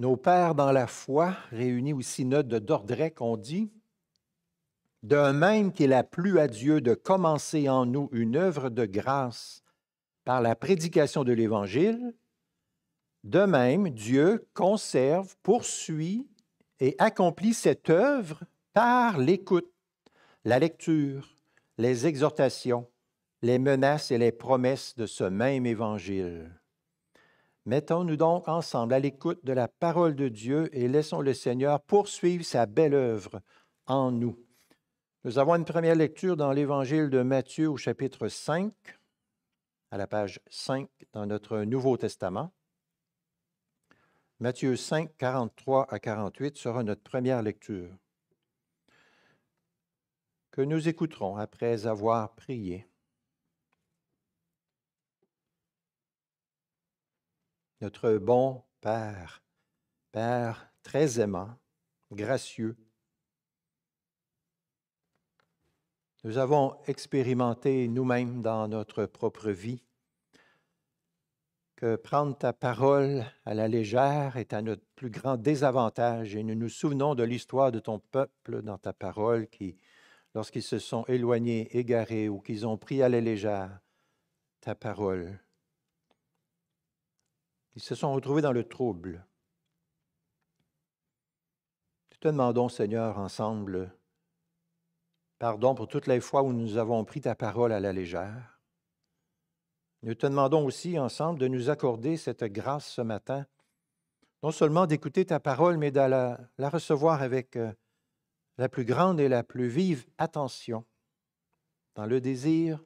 Nos pères dans la foi, réunis aussi synode de Dordrecht, ont dit De même qu'il a plu à Dieu de commencer en nous une œuvre de grâce par la prédication de l'Évangile, de même Dieu conserve, poursuit et accomplit cette œuvre par l'écoute, la lecture, les exhortations, les menaces et les promesses de ce même Évangile. Mettons-nous donc ensemble à l'écoute de la parole de Dieu et laissons le Seigneur poursuivre sa belle œuvre en nous. Nous avons une première lecture dans l'Évangile de Matthieu au chapitre 5, à la page 5 dans notre Nouveau Testament. Matthieu 5, 43 à 48 sera notre première lecture que nous écouterons après avoir prié. notre bon Père, Père très aimant, gracieux. Nous avons expérimenté nous-mêmes dans notre propre vie que prendre ta parole à la légère est à notre plus grand désavantage et nous nous souvenons de l'histoire de ton peuple dans ta parole qui, lorsqu'ils se sont éloignés, égarés ou qu'ils ont pris à la légère ta parole, ils se sont retrouvés dans le trouble. Nous te demandons, Seigneur, ensemble, pardon pour toutes les fois où nous avons pris ta parole à la légère. Nous te demandons aussi ensemble de nous accorder cette grâce ce matin, non seulement d'écouter ta parole, mais de la, recevoir avec euh, la plus grande et la plus vive attention, dans le désir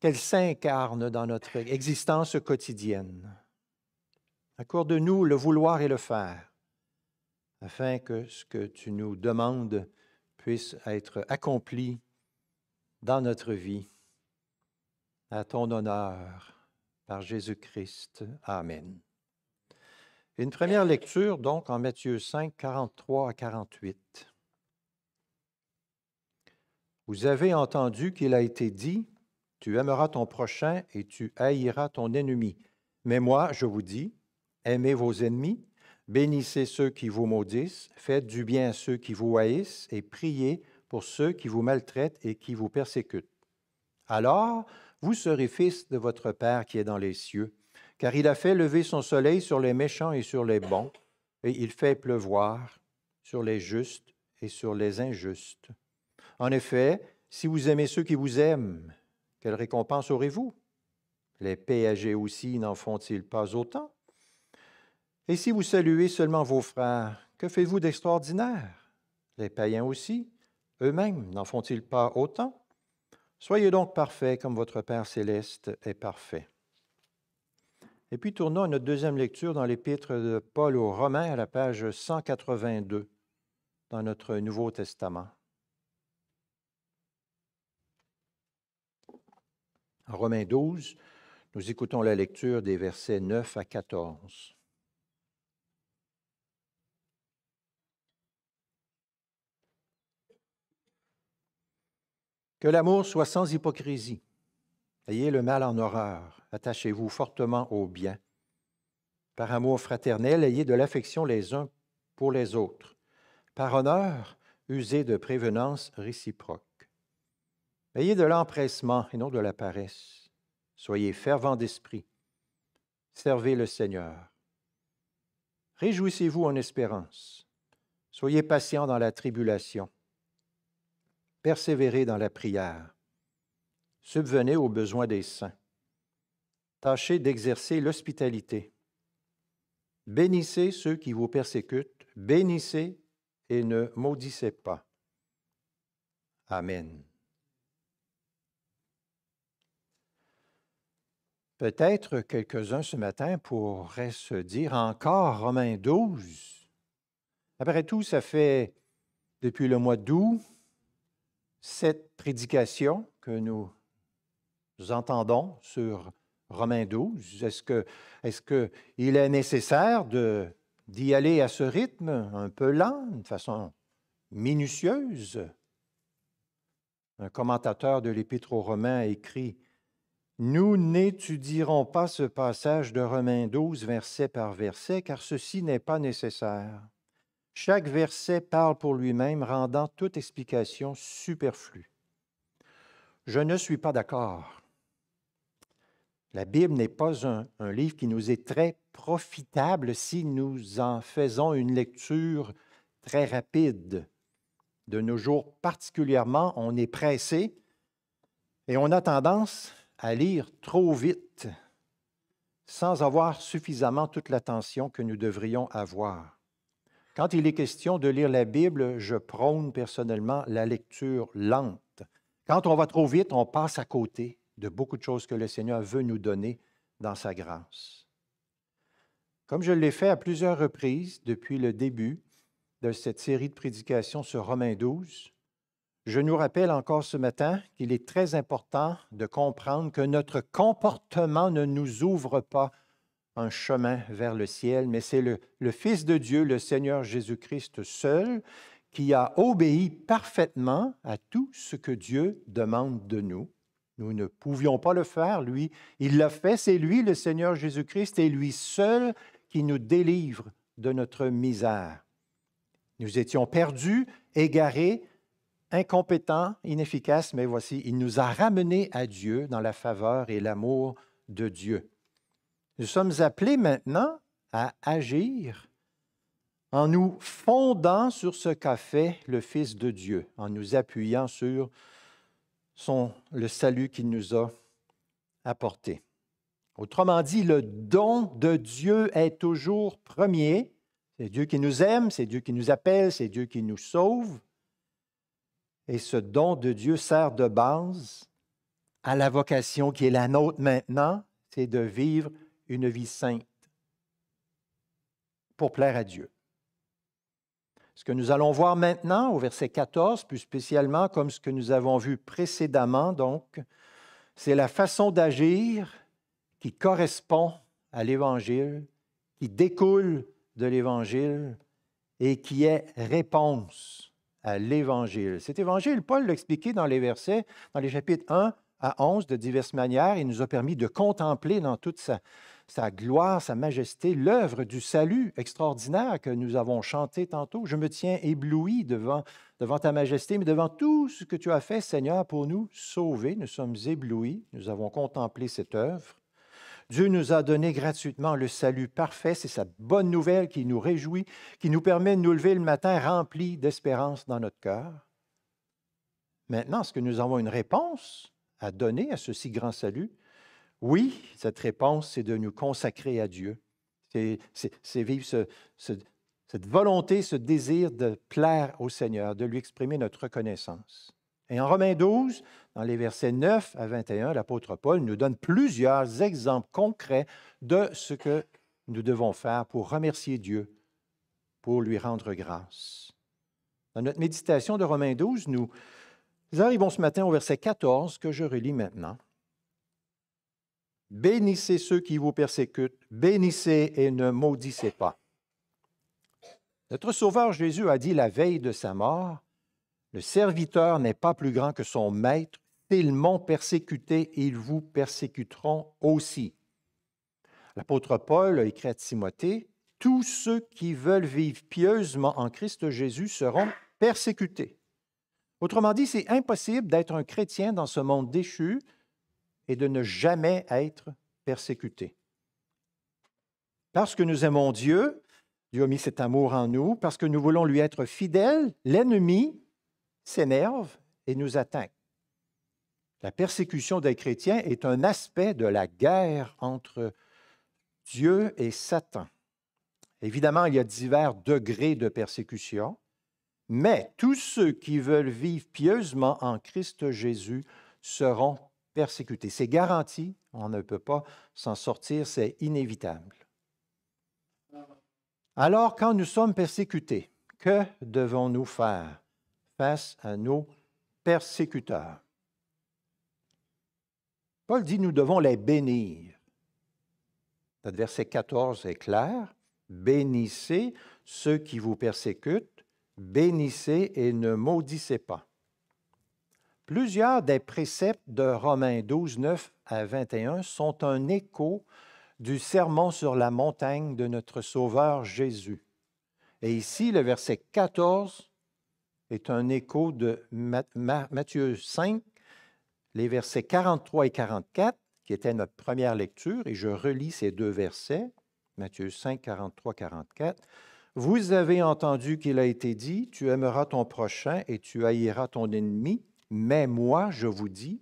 qu'elle s'incarne dans notre existence quotidienne. Accorde-nous le vouloir et le faire, afin que ce que tu nous demandes puisse être accompli dans notre vie, à ton honneur, par Jésus-Christ. Amen. Une première lecture, donc, en Matthieu 5, 43 à 48. Vous avez entendu qu'il a été dit, Tu aimeras ton prochain et tu haïras ton ennemi. Mais moi, je vous dis, aimez vos ennemis, bénissez ceux qui vous maudissent, faites du bien à ceux qui vous haïssent et priez pour ceux qui vous maltraitent et qui vous persécutent. Alors, vous serez fils de votre Père qui est dans les cieux, car il a fait lever son soleil sur les méchants et sur les bons, et il fait pleuvoir sur les justes et sur les injustes. En effet, si vous aimez ceux qui vous aiment, quelle récompense aurez-vous? Les péagés aussi n'en font-ils pas autant? Et si vous saluez seulement vos frères, que faites-vous d'extraordinaire Les païens aussi, eux-mêmes, n'en font-ils pas autant Soyez donc parfaits comme votre Père céleste est parfait. Et puis tournons à notre deuxième lecture dans l'épître de Paul aux Romains à la page 182 dans notre Nouveau Testament. En Romains 12, nous écoutons la lecture des versets 9 à 14. Que l'amour soit sans hypocrisie. Ayez le mal en horreur. Attachez-vous fortement au bien. Par amour fraternel, ayez de l'affection les uns pour les autres. Par honneur, usez de prévenance réciproque. Ayez de l'empressement et non de la paresse. Soyez fervent d'esprit. Servez le Seigneur. Réjouissez-vous en espérance. Soyez patient dans la tribulation persévérez dans la prière, subvenez aux besoins des saints, tâchez d'exercer l'hospitalité, bénissez ceux qui vous persécutent, bénissez et ne maudissez pas. Amen. Peut-être quelques-uns ce matin pourraient se dire encore Romains 12. Après tout, ça fait depuis le mois d'août cette prédication que nous, entendons sur Romains 12, est-ce qu'il est, que il est nécessaire d'y aller à ce rythme un peu lent, de façon minutieuse? Un commentateur de l'Épître aux Romains a écrit Nous n'étudierons pas ce passage de Romains 12, verset par verset, car ceci n'est pas nécessaire. Chaque verset parle pour lui-même, rendant toute explication superflue. Je ne suis pas d'accord. La Bible n'est pas un, livre qui nous est très profitable si nous en faisons une lecture très rapide. De nos jours particulièrement, on est pressé et on a tendance à lire trop vite sans avoir suffisamment toute l'attention que nous devrions avoir. Quand il est question de lire la Bible, je prône personnellement la lecture lente. Quand on va trop vite, on passe à côté de beaucoup de choses que le Seigneur veut nous donner dans sa grâce. Comme je l'ai fait à plusieurs reprises depuis le début de cette série de prédications sur Romains 12, je nous rappelle encore ce matin qu'il est très important de comprendre que notre comportement ne nous ouvre pas un chemin vers le ciel, mais c'est le, Fils de Dieu, le Seigneur Jésus-Christ seul, qui a obéi parfaitement à tout ce que Dieu demande de nous. Nous ne pouvions pas le faire, lui. Il l'a fait, c'est lui, le Seigneur Jésus-Christ, et lui seul qui nous délivre de notre misère. Nous étions perdus, égarés, incompétents, inefficaces, mais voici, il nous a ramenés à Dieu dans la faveur et l'amour de Dieu. Nous sommes appelés maintenant à agir en nous fondant sur ce qu'a fait le Fils de Dieu, en nous appuyant sur le salut qu'il nous a apporté. Autrement dit, le don de Dieu est toujours premier. C'est Dieu qui nous aime, c'est Dieu qui nous appelle, c'est Dieu qui nous sauve. Et ce don de Dieu sert de base à la vocation qui est la nôtre maintenant, c'est de vivre une vie sainte pour plaire à Dieu. Ce que nous allons voir maintenant au verset 14, plus spécialement comme ce que nous avons vu précédemment, donc, c'est la façon d'agir qui correspond à l'Évangile, qui découle de l'Évangile et qui est réponse à l'Évangile. Cet Évangile, Paul expliqué dans les versets, dans les chapitres 1 à 11 de diverses manières. Il nous a permis de contempler dans toute sa, sa gloire, sa majesté, l'œuvre du salut extraordinaire que nous avons chanté tantôt. Je me tiens ébloui devant, devant ta majesté, mais devant tout ce que tu as fait, Seigneur, pour nous sauver. Nous sommes éblouis, nous avons contemplé cette œuvre. Dieu nous a donné gratuitement le salut parfait. C'est sa bonne nouvelle qui nous réjouit, qui nous permet de nous lever le matin remplis d'espérance dans notre cœur. Maintenant, est-ce que nous avons une réponse à donner à ce si grand salut? Oui, cette réponse, c'est de nous consacrer à Dieu. C'est vivre cette volonté, ce désir de plaire au Seigneur, de lui exprimer notre reconnaissance. Et en Romains 12, dans les versets 9 à 21, l'apôtre Paul nous donne plusieurs exemples concrets de ce que nous devons faire pour remercier Dieu, pour lui rendre grâce. Dans notre méditation de Romains 12, nous arrivons ce matin au verset 14 que je relis maintenant. Bénissez ceux qui vous persécutent, bénissez et ne maudissez pas. Notre Sauveur Jésus a dit la veille de sa mort, Le serviteur n'est pas plus grand que son maître, S'ils m'ont persécuté, ils vous persécuteront aussi. L'apôtre Paul a écrit à Timothée, Tous ceux qui veulent vivre pieusement en Christ Jésus seront persécutés. Autrement dit, c'est impossible d'être un chrétien dans ce monde déchu et de ne jamais être persécuté. Parce que nous aimons Dieu, Dieu a mis cet amour en nous, parce que nous voulons lui être fidèles, l'ennemi s'énerve et nous attaque. La persécution des chrétiens est un aspect de la guerre entre Dieu et Satan. Évidemment, il y a divers degrés de persécution, mais tous ceux qui veulent vivre pieusement en Christ Jésus seront Persécuter, C'est garanti, on ne peut pas s'en sortir, c'est inévitable. Alors, quand nous sommes persécutés, que devons-nous faire face à nos persécuteurs? Paul dit, nous devons les bénir. Le verset 14 est clair. Bénissez ceux qui vous persécutent, bénissez et ne maudissez pas. Plusieurs des préceptes de Romains 12, 9 à 21 sont un écho du sermon sur la montagne de notre Sauveur Jésus. Et ici, le verset 14 est un écho de Matthieu 5, les versets 43 et 44, qui étaient notre première lecture, et je relis ces deux versets, Matthieu 5, 43, 44. Vous avez entendu qu'il a été dit, tu aimeras ton prochain et tu haïras ton ennemi. Mais moi, je vous dis,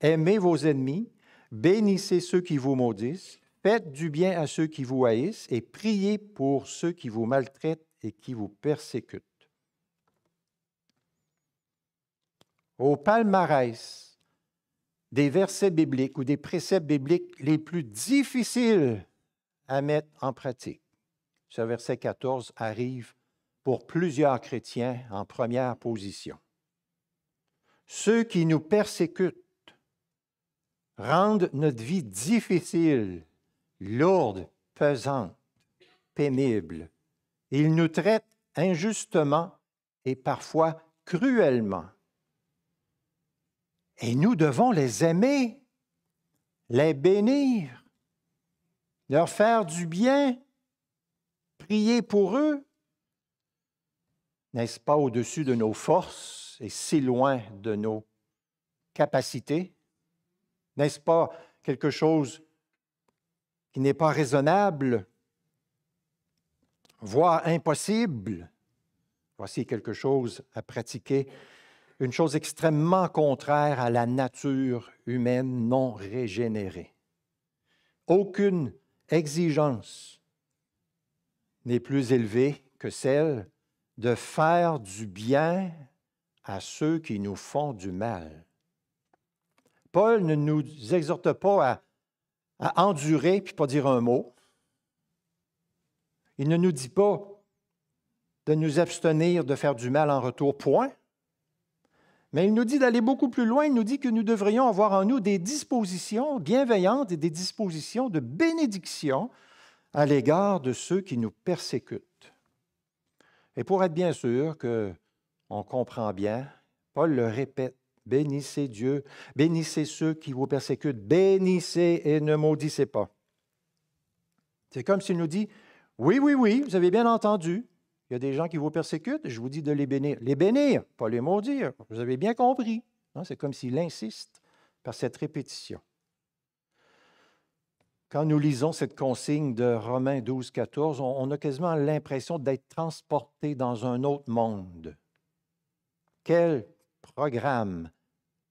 aimez vos ennemis, bénissez ceux qui vous maudissent, faites du bien à ceux qui vous haïssent et priez pour ceux qui vous maltraitent et qui vous persécutent. Au palmarès des versets bibliques ou des préceptes bibliques les plus difficiles à mettre en pratique, ce verset 14 arrive pour plusieurs chrétiens en première position. Ceux qui nous persécutent rendent notre vie difficile, lourde, pesante, pénible. Ils nous traitent injustement et parfois cruellement. Et nous devons les aimer, les bénir, leur faire du bien, prier pour eux, n'est-ce pas, au-dessus de nos forces et si loin de nos capacités? N'est-ce pas quelque chose qui n'est pas raisonnable, voire impossible? Voici quelque chose à pratiquer, une chose extrêmement contraire à la nature humaine non régénérée. Aucune exigence n'est plus élevée que celle de faire du bien à ceux qui nous font du mal. Paul ne nous exhorte pas à, endurer puis pas dire un mot. Il ne nous dit pas de nous abstenir de faire du mal en retour, point. Mais il nous dit d'aller beaucoup plus loin. Il nous dit que nous devrions avoir en nous des dispositions bienveillantes et des dispositions de bénédiction à l'égard de ceux qui nous persécutent. Et pour être bien sûr que on comprend bien, Paul le répète Bénissez Dieu, bénissez ceux qui vous persécutent, bénissez et ne maudissez pas. C'est comme s'il nous dit Oui, oui, oui, vous avez bien entendu. Il y a des gens qui vous persécutent, je vous dis de les bénir. Les bénir, pas les maudire. Vous avez bien compris. C'est comme s'il insiste par cette répétition quand nous lisons cette consigne de Romains 12, 14, on, a quasiment l'impression d'être transporté dans un autre monde. Quel programme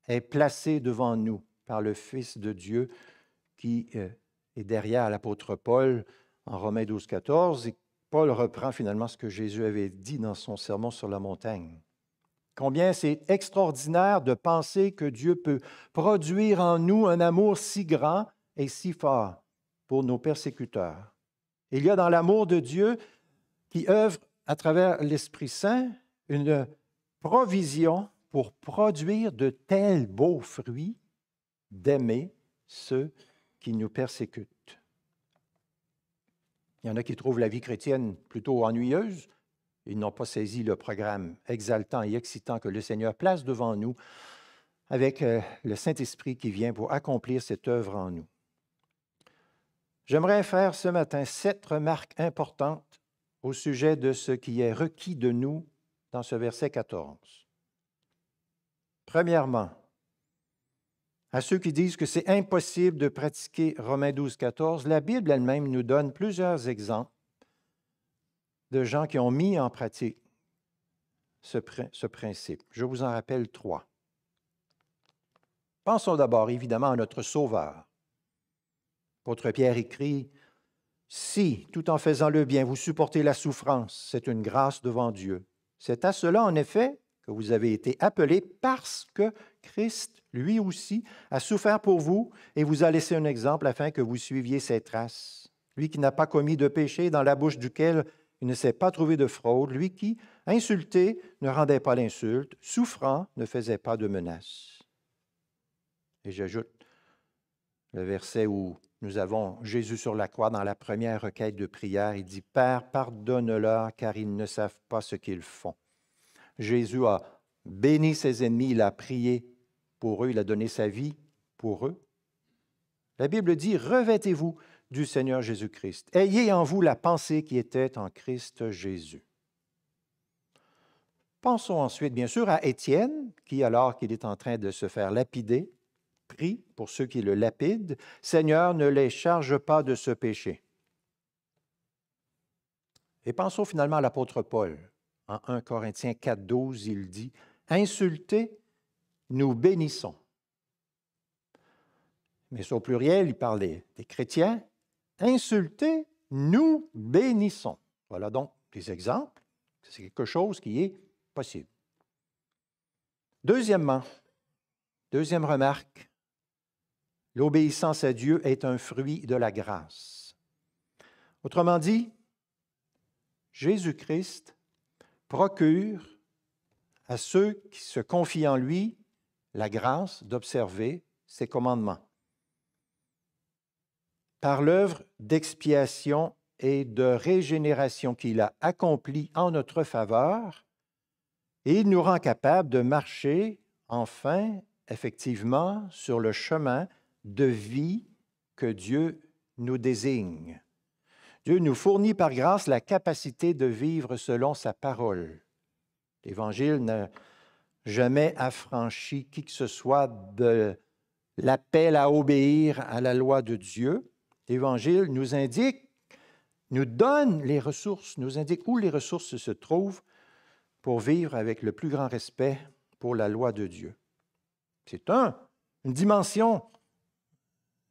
est placé devant nous par le Fils de Dieu qui euh, est derrière l'apôtre Paul en Romains 12, 14, et Paul reprend finalement ce que Jésus avait dit dans son sermon sur la montagne. Combien c'est extraordinaire de penser que Dieu peut produire en nous un amour si grand et si fort pour nos persécuteurs. Il y a dans l'amour de Dieu qui œuvre à travers l'Esprit Saint une provision pour produire de tels beaux fruits d'aimer ceux qui nous persécutent. Il y en a qui trouvent la vie chrétienne plutôt ennuyeuse. Ils n'ont pas saisi le programme exaltant et excitant que le Seigneur place devant nous avec euh, le Saint-Esprit qui vient pour accomplir cette œuvre en nous. J'aimerais faire ce matin sept remarques importantes au sujet de ce qui est requis de nous dans ce verset 14. Premièrement, à ceux qui disent que c'est impossible de pratiquer Romains 12, 14, la Bible elle-même nous donne plusieurs exemples de gens qui ont mis en pratique ce, ce principe. Je vous en rappelle trois. Pensons d'abord évidemment à notre Sauveur. Votre Pierre écrit, Si, tout en faisant le bien, vous supportez la souffrance, c'est une grâce devant Dieu. C'est à cela, en effet, que vous avez été appelés parce que Christ, lui aussi, a souffert pour vous et vous a laissé un exemple afin que vous suiviez ses traces. Lui qui n'a pas commis de péché, dans la bouche duquel il ne s'est pas trouvé de fraude, lui qui, insulté, ne rendait pas l'insulte, souffrant, ne faisait pas de menaces. Et j'ajoute le verset où nous avons Jésus sur la croix dans la première requête de prière. Il dit, Père, pardonne-leur car ils ne savent pas ce qu'ils font. Jésus a béni ses ennemis, il a prié pour eux, il a donné sa vie pour eux. La Bible dit, revêtez-vous du Seigneur Jésus-Christ. Ayez en vous la pensée qui était en Christ Jésus. Pensons ensuite, bien sûr, à Étienne, qui, alors qu'il est en train de se faire lapider, prie pour ceux qui le lapident, Seigneur, ne les charge pas de ce péché. Et pensons finalement à l'apôtre Paul. En 1 Corinthiens 4, 12, il dit, Insultés, nous bénissons. Mais au pluriel, il parlait des chrétiens. Insultés, nous bénissons. Voilà donc des exemples. C'est quelque chose qui est possible. Deuxièmement, deuxième remarque, L'obéissance à Dieu est un fruit de la grâce. Autrement dit, Jésus-Christ procure à ceux qui se confient en lui la grâce d'observer ses commandements. Par l'œuvre d'expiation et de régénération qu'il a accomplie en notre faveur, il nous rend capable de marcher enfin, effectivement, sur le chemin de vie que Dieu nous désigne. Dieu nous fournit par grâce la capacité de vivre selon sa parole. L'Évangile n'a jamais affranchi qui que ce soit de l'appel à obéir à la loi de Dieu. L'Évangile nous indique, nous donne les ressources, nous indique où les ressources se trouvent pour vivre avec le plus grand respect pour la loi de Dieu. C'est un, une dimension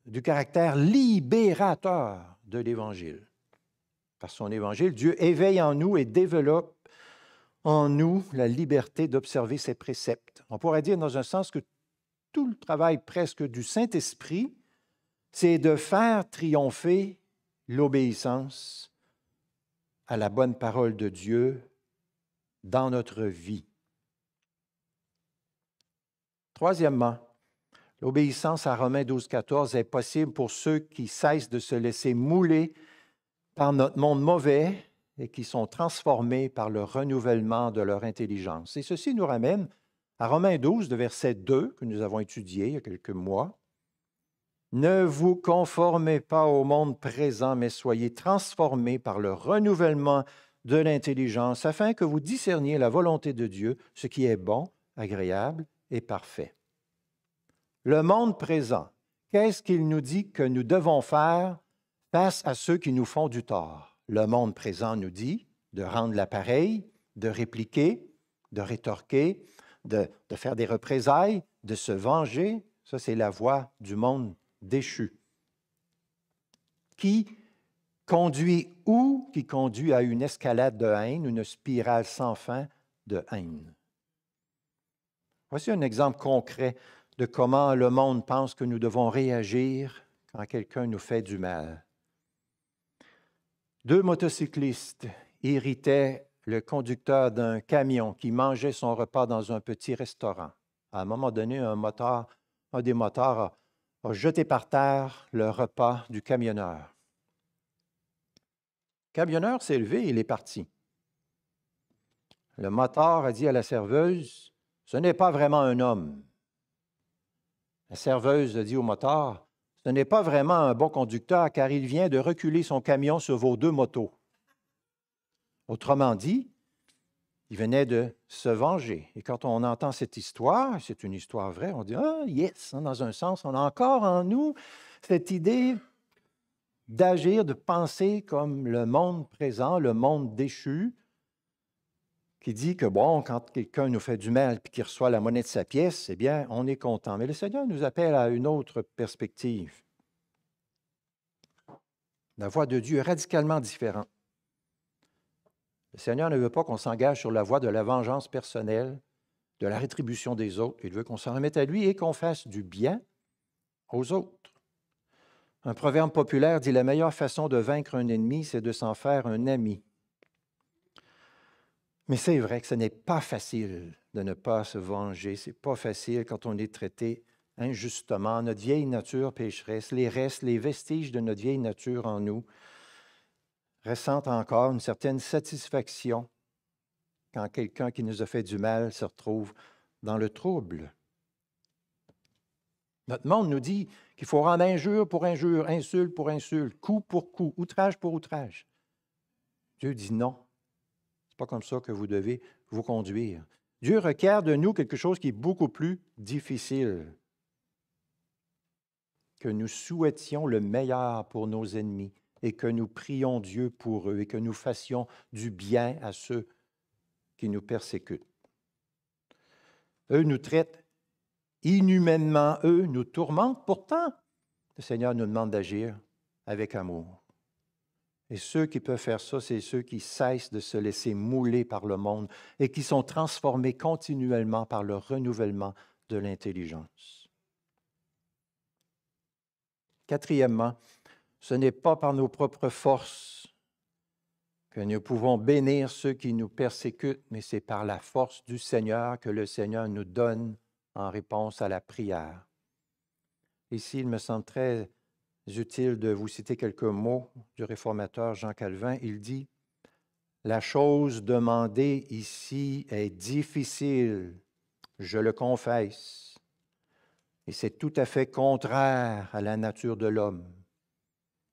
du caractère libérateur de l'Évangile. Par son Évangile, Dieu éveille en nous et développe en nous la liberté d'observer ses préceptes. On pourrait dire dans un sens que tout le travail presque du Saint-Esprit, c'est de faire triompher l'obéissance à la bonne parole de Dieu dans notre vie. Troisièmement, L'obéissance à Romains 12, 14 est possible pour ceux qui cessent de se laisser mouler par notre monde mauvais et qui sont transformés par le renouvellement de leur intelligence. Et ceci nous ramène à Romains 12, de verset 2, que nous avons étudié il y a quelques mois. Ne vous conformez pas au monde présent, mais soyez transformés par le renouvellement de l'intelligence, afin que vous discerniez la volonté de Dieu, ce qui est bon, agréable et parfait le monde présent, qu'est-ce qu'il nous dit que nous devons faire face à ceux qui nous font du tort? Le monde présent nous dit de rendre l'appareil, de répliquer, de rétorquer, de, faire des représailles, de se venger. Ça, c'est la voie du monde déchu. Qui conduit où? Qui conduit à une escalade de haine, une spirale sans fin de haine. Voici un exemple concret de comment le monde pense que nous devons réagir quand quelqu'un nous fait du mal. Deux motocyclistes irritaient le conducteur d'un camion qui mangeait son repas dans un petit restaurant. À un moment donné, un, des moteurs a, jeté par terre le repas du camionneur. Le camionneur s'est levé et il est parti. Le motard a dit à la serveuse, Ce n'est pas vraiment un homme, la serveuse dit au motard, Ce n'est pas vraiment un bon conducteur car il vient de reculer son camion sur vos deux motos. Autrement dit, il venait de se venger. Et quand on entend cette histoire, c'est une histoire vraie, on dit, ah, yes, hein, dans un sens, on a encore en nous cette idée d'agir, de penser comme le monde présent, le monde déchu, qui dit que, bon, quand quelqu'un nous fait du mal et qu'il reçoit la monnaie de sa pièce, eh bien, on est content. Mais le Seigneur nous appelle à une autre perspective. La voie de Dieu est radicalement différente. Le Seigneur ne veut pas qu'on s'engage sur la voie de la vengeance personnelle, de la rétribution des autres. Il veut qu'on s'en remette à lui et qu'on fasse du bien aux autres. Un proverbe populaire dit la meilleure façon de vaincre un ennemi, c'est de s'en faire un ami. Mais c'est vrai que ce n'est pas facile de ne pas se venger. C'est pas facile quand on est traité injustement. Notre vieille nature pécheresse, les restes, les vestiges de notre vieille nature en nous ressentent encore une certaine satisfaction quand quelqu'un qui nous a fait du mal se retrouve dans le trouble. Notre monde nous dit qu'il faut rendre injure pour injure, insulte pour insulte, coup pour coup, outrage pour outrage. Dieu dit non pas comme ça que vous devez vous conduire. Dieu requiert de nous quelque chose qui est beaucoup plus difficile. Que nous souhaitions le meilleur pour nos ennemis et que nous prions Dieu pour eux et que nous fassions du bien à ceux qui nous persécutent. Eux nous traitent inhumainement, eux nous tourmentent, pourtant le Seigneur nous demande d'agir avec amour. Et ceux qui peuvent faire ça, c'est ceux qui cessent de se laisser mouler par le monde et qui sont transformés continuellement par le renouvellement de l'intelligence. Quatrièmement, ce n'est pas par nos propres forces que nous pouvons bénir ceux qui nous persécutent, mais c'est par la force du Seigneur que le Seigneur nous donne en réponse à la prière. Ici, il me semble très utile de vous citer quelques mots du réformateur Jean Calvin. Il dit, La chose demandée ici est difficile, je le confesse, et c'est tout à fait contraire à la nature de l'homme.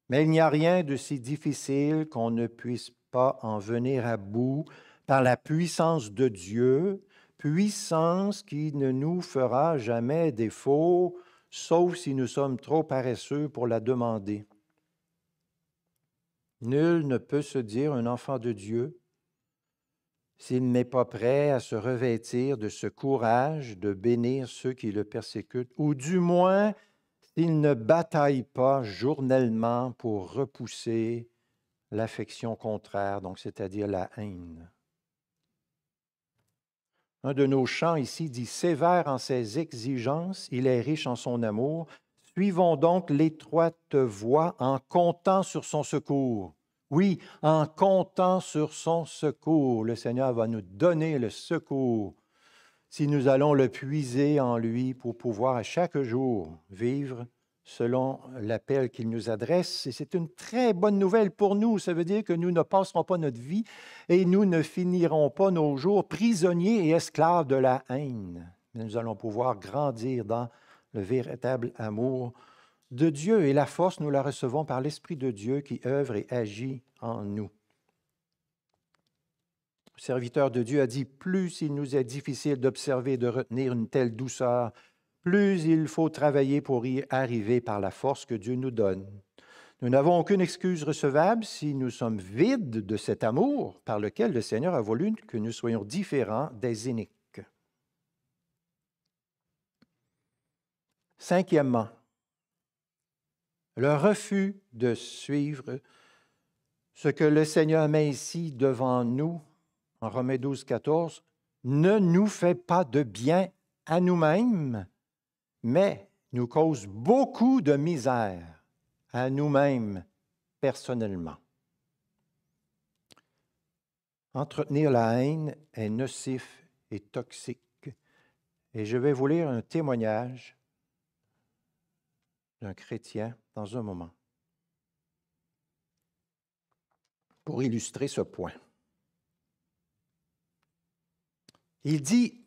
Mais il n'y a rien de si difficile qu'on ne puisse pas en venir à bout par la puissance de Dieu, puissance qui ne nous fera jamais défaut, sauf si nous sommes trop paresseux pour la demander. Nul ne peut se dire un enfant de Dieu s'il n'est pas prêt à se revêtir de ce courage de bénir ceux qui le persécutent, ou du moins s'il ne bataille pas journellement pour repousser l'affection contraire, donc c'est-à-dire la haine. Un de nos chants ici dit Sévère en ses exigences, il est riche en son amour. Suivons donc l'étroite voie en comptant sur son secours. Oui, en comptant sur son secours, le Seigneur va nous donner le secours si nous allons le puiser en lui pour pouvoir à chaque jour vivre selon l'appel qu'il nous adresse. Et c'est une très bonne nouvelle pour nous. Ça veut dire que nous ne passerons pas notre vie et nous ne finirons pas nos jours prisonniers et esclaves de la haine. nous allons pouvoir grandir dans le véritable amour de Dieu. Et la force, nous la recevons par l'Esprit de Dieu qui œuvre et agit en nous. Le serviteur de Dieu a dit, plus il nous est difficile d'observer et de retenir une telle douceur, plus il faut travailler pour y arriver par la force que Dieu nous donne. Nous n'avons aucune excuse recevable si nous sommes vides de cet amour par lequel le Seigneur a voulu que nous soyons différents des iniques. Cinquièmement, le refus de suivre ce que le Seigneur met ici devant nous, en Romains 12, 14, ne nous fait pas de bien à nous-mêmes, mais nous cause beaucoup de misère à nous-mêmes personnellement. Entretenir la haine est nocif et toxique. Et je vais vous lire un témoignage d'un chrétien dans un moment pour illustrer ce point. Il dit,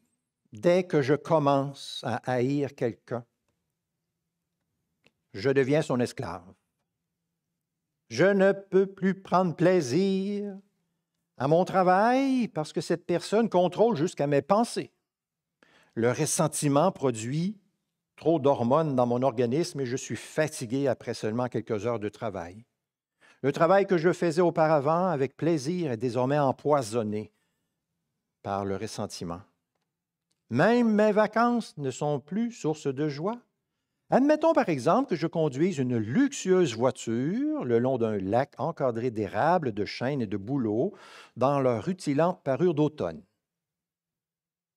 dès que je commence à haïr quelqu'un, je deviens son esclave. Je ne peux plus prendre plaisir à mon travail parce que cette personne contrôle jusqu'à mes pensées. Le ressentiment produit trop d'hormones dans mon organisme et je suis fatigué après seulement quelques heures de travail. Le travail que je faisais auparavant avec plaisir est désormais empoisonné par le ressentiment. Même mes vacances ne sont plus source de joie. Admettons par exemple que je conduise une luxueuse voiture le long d'un lac encadré d'érables, de chênes et de bouleaux dans leur rutilante parure d'automne.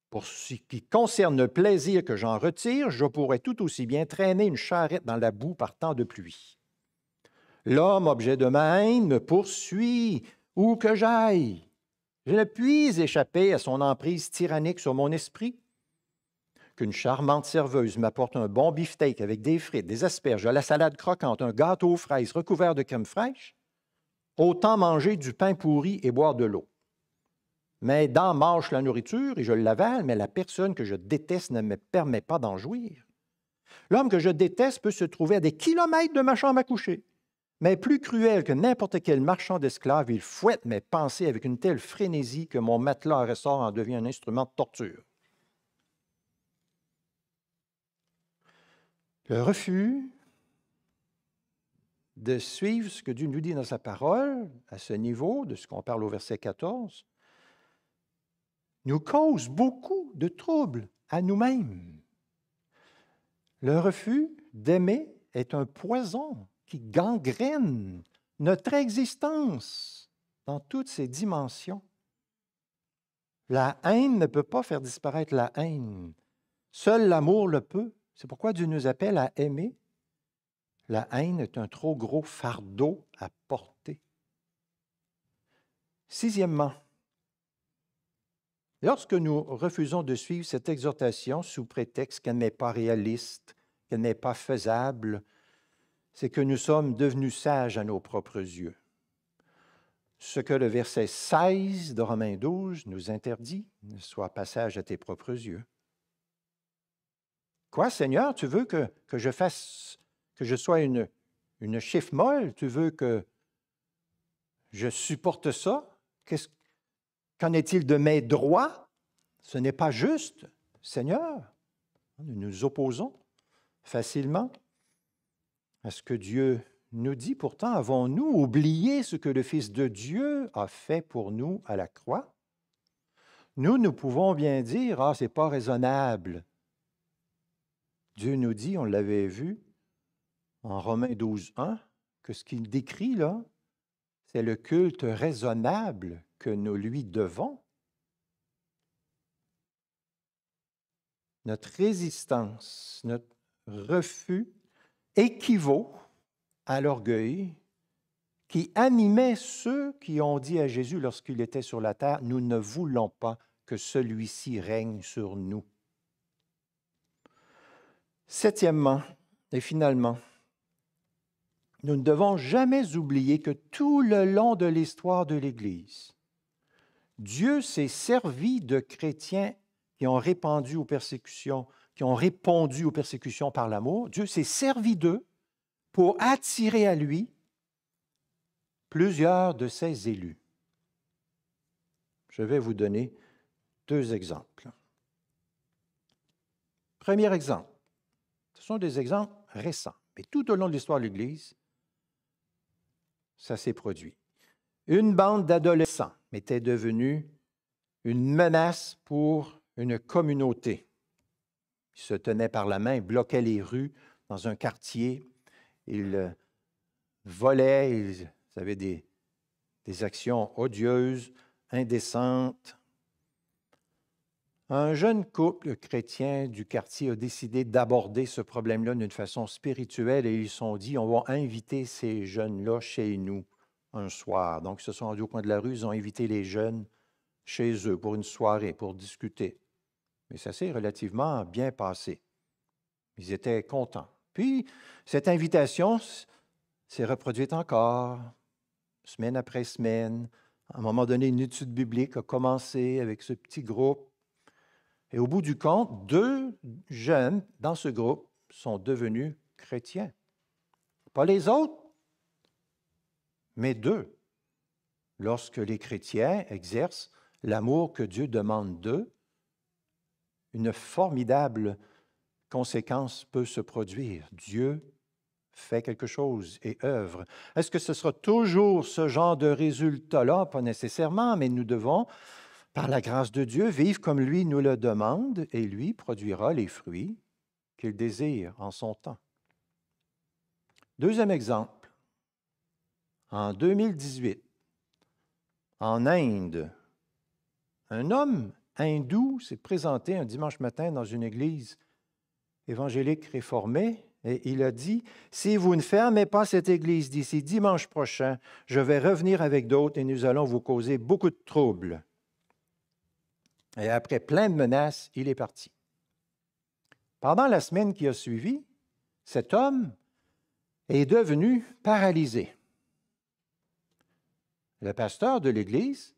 Pour ce qui concerne le plaisir que j'en retire, je pourrais tout aussi bien traîner une charrette dans la boue par temps de pluie. L'homme, objet de ma haine, me poursuit où que j'aille. Je ne puis échapper à son emprise tyrannique sur mon esprit qu'une charmante serveuse m'apporte un bon beefsteak avec des frites, des asperges, de la salade croquante, un gâteau aux fraises recouvert de crème fraîche, autant manger du pain pourri et boire de l'eau. Mes dents mâche la nourriture et je l'avale, mais la personne que je déteste ne me permet pas d'en jouir. L'homme que je déteste peut se trouver à des kilomètres de ma chambre à coucher. Mais plus cruel que n'importe quel marchand d'esclaves, il fouette mes pensées avec une telle frénésie que mon matelas ressort en devient un instrument de torture. Le refus de suivre ce que Dieu nous dit dans sa parole, à ce niveau de ce qu'on parle au verset 14, nous cause beaucoup de troubles à nous-mêmes. Le refus d'aimer est un poison qui gangrène notre existence dans toutes ses dimensions. La haine ne peut pas faire disparaître la haine. Seul l'amour le peut. C'est pourquoi Dieu nous appelle à aimer. La haine est un trop gros fardeau à porter. Sixièmement, lorsque nous refusons de suivre cette exhortation sous prétexte qu'elle n'est pas réaliste, qu'elle n'est pas faisable, c'est que nous sommes devenus sages à nos propres yeux. Ce que le verset 16 de Romains 12 nous interdit, ne soit passage à tes propres yeux. Quoi, Seigneur, tu veux que, que je fasse, que je sois une, une chiffre molle? Tu veux que je supporte ça? Qu'en est-il de mes droits? Ce n'est pas juste, Seigneur. Nous nous opposons facilement à ce que Dieu nous dit. Pourtant, avons-nous oublié ce que le Fils de Dieu a fait pour nous à la croix? Nous, nous pouvons bien dire, ah, c'est pas raisonnable. Dieu nous dit, on l'avait vu en Romains 12, 1, que ce qu'il décrit là, c'est le culte raisonnable que nous lui devons. Notre résistance, notre refus équivaut à l'orgueil qui animait ceux qui ont dit à Jésus lorsqu'il était sur la terre, nous ne voulons pas que celui-ci règne sur nous. Septièmement, et finalement, nous ne devons jamais oublier que tout le long de l'histoire de l'Église, Dieu s'est servi de chrétiens qui ont répandu aux persécutions, qui ont répondu aux persécutions par l'amour. Dieu s'est servi d'eux pour attirer à lui plusieurs de ses élus. Je vais vous donner deux exemples. Premier exemple. Ce sont des exemples récents. Mais tout au long de l'histoire de l'Église, ça s'est produit. Une bande d'adolescents était devenue une menace pour une communauté. Ils se tenaient par la main, ils bloquaient les rues dans un quartier, ils euh, volaient, ils avaient des, des actions odieuses, indécentes, un jeune couple chrétien du quartier a décidé d'aborder ce problème-là d'une façon spirituelle et ils se sont dit, on va inviter ces jeunes-là chez nous un soir. Donc, ils se sont rendus au coin de la rue, ils ont invité les jeunes chez eux pour une soirée, pour discuter. Mais ça s'est relativement bien passé. Ils étaient contents. Puis, cette invitation s'est reproduite encore, semaine après semaine. À un moment donné, une étude biblique a commencé avec ce petit groupe. Et au bout du compte, deux jeunes dans ce groupe sont devenus chrétiens. Pas les autres, mais deux. Lorsque les chrétiens exercent l'amour que Dieu demande d'eux, une formidable conséquence peut se produire. Dieu fait quelque chose et œuvre. Est-ce que ce sera toujours ce genre de résultat-là? Pas nécessairement, mais nous devons par la grâce de Dieu, vive comme lui nous le demande, et lui produira les fruits qu'il désire en son temps. Deuxième exemple, en 2018, en Inde, un homme hindou s'est présenté un dimanche matin dans une église évangélique réformée et il a dit, Si vous ne fermez pas cette église d'ici dimanche prochain, je vais revenir avec d'autres et nous allons vous causer beaucoup de troubles. Et après plein de menaces, il est parti. Pendant la semaine qui a suivi, cet homme est devenu paralysé. Le pasteur de l'Église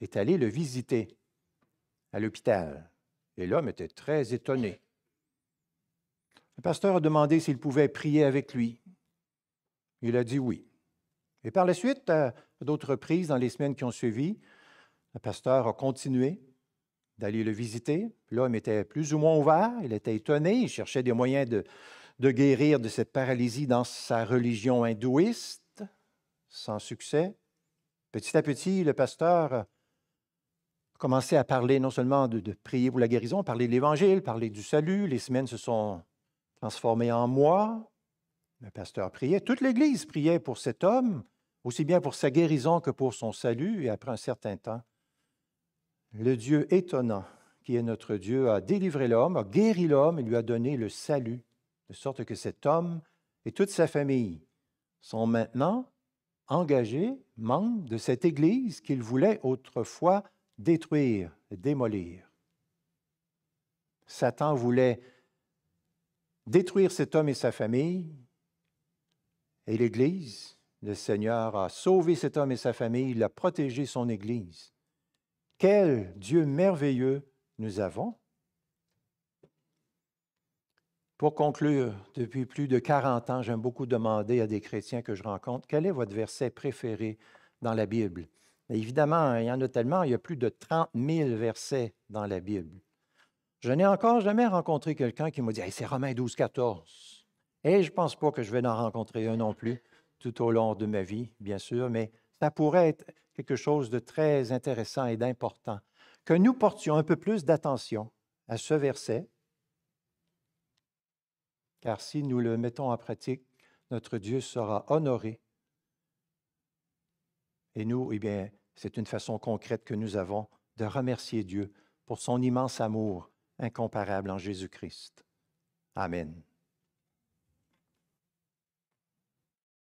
est allé le visiter à l'hôpital. Et l'homme était très étonné. Le pasteur a demandé s'il pouvait prier avec lui. Il a dit oui. Et par la suite, à d'autres reprises dans les semaines qui ont suivi, le pasteur a continué d'aller le visiter. L'homme était plus ou moins ouvert, il était étonné, il cherchait des moyens de, guérir de cette paralysie dans sa religion hindouiste, sans succès. Petit à petit, le pasteur commençait à parler non seulement de, de prier pour la guérison, parler de l'Évangile, parler du salut. Les semaines se sont transformées en mois. Le pasteur priait, toute l'Église priait pour cet homme, aussi bien pour sa guérison que pour son salut, et après un certain temps, le Dieu étonnant qui est notre Dieu a délivré l'homme, a guéri l'homme et lui a donné le salut, de sorte que cet homme et toute sa famille sont maintenant engagés, membres de cette Église qu'il voulait autrefois détruire, démolir. Satan voulait détruire cet homme et sa famille, et l'Église, le Seigneur a sauvé cet homme et sa famille, il a protégé son Église. Quel Dieu merveilleux nous avons. Pour conclure, depuis plus de 40 ans, j'aime beaucoup demander à des chrétiens que je rencontre, quel est votre verset préféré dans la Bible? évidemment, il y en a tellement, il y a plus de 30 000 versets dans la Bible. Je n'ai encore jamais rencontré quelqu'un qui m'a dit c'est Romains 12, 14 ». Et je ne pense pas que je vais en rencontrer un non plus tout au long de ma vie, bien sûr, mais ça pourrait être quelque chose de très intéressant et d'important, que nous portions un peu plus d'attention à ce verset, car si nous le mettons en pratique, notre Dieu sera honoré. Et nous, eh bien, c'est une façon concrète que nous avons de remercier Dieu pour son immense amour incomparable en Jésus-Christ. Amen.